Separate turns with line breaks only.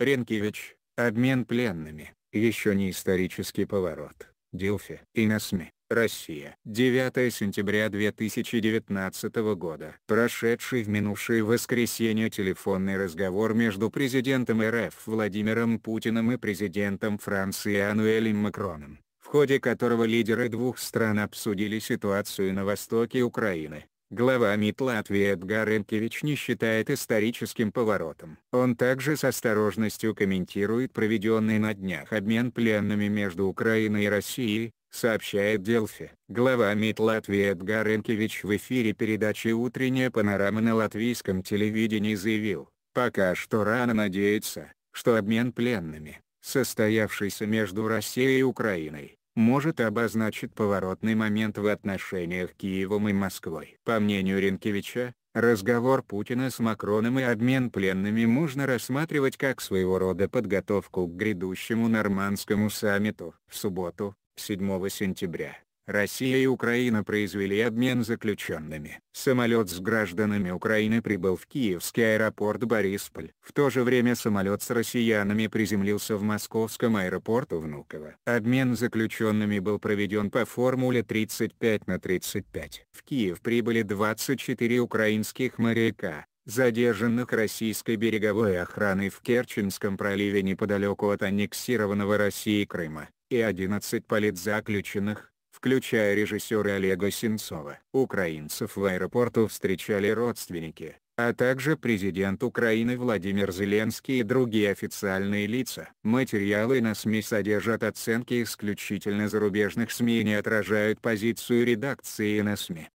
Ренкевич, обмен пленными, еще не исторический поворот, Дилфи и Насми. Россия. 9 сентября 2019 года. Прошедший в минувшее воскресенье телефонный разговор между президентом РФ Владимиром Путиным и президентом Франции Ануэлем Макроном, в ходе которого лидеры двух стран обсудили ситуацию на востоке Украины, глава МИД Латвии Эдгар Ренкевич не считает историческим поворотом. Он также с осторожностью комментирует проведенный на днях обмен пленными между Украиной и Россией, сообщает Дельфи. Глава МИД Латвии Эдгар Ренкевич в эфире передачи «Утренняя панорама» на латвийском телевидении заявил, «Пока что рано надеяться, что обмен пленными, состоявшийся между Россией и Украиной, может обозначить поворотный момент в отношениях Киевом и Москвой. По мнению Ренкевича, разговор Путина с Макроном и обмен пленными можно рассматривать как своего рода подготовку к грядущему нормандскому саммиту. В субботу, 7 сентября, Россия и Украина произвели обмен заключенными. Самолет с гражданами Украины прибыл в киевский аэропорт Борисполь. В то же время самолет с россиянами приземлился в московском аэропорту Внуково. Обмен заключенными был проведен по формуле 35 на 35. В Киев прибыли 24 украинских моряка, задержанных российской береговой охраной в Керченском проливе неподалеку от аннексированного России Крыма, и 11 политзаключенных, включая режиссера Олега Сенцова. Украинцев в аэропорту встречали родственники, а также президент Украины Владимир Зеленский и другие официальные лица. Материалы на СМИ содержат оценки исключительно зарубежных СМИ и не отражают позицию редакции на СМИ.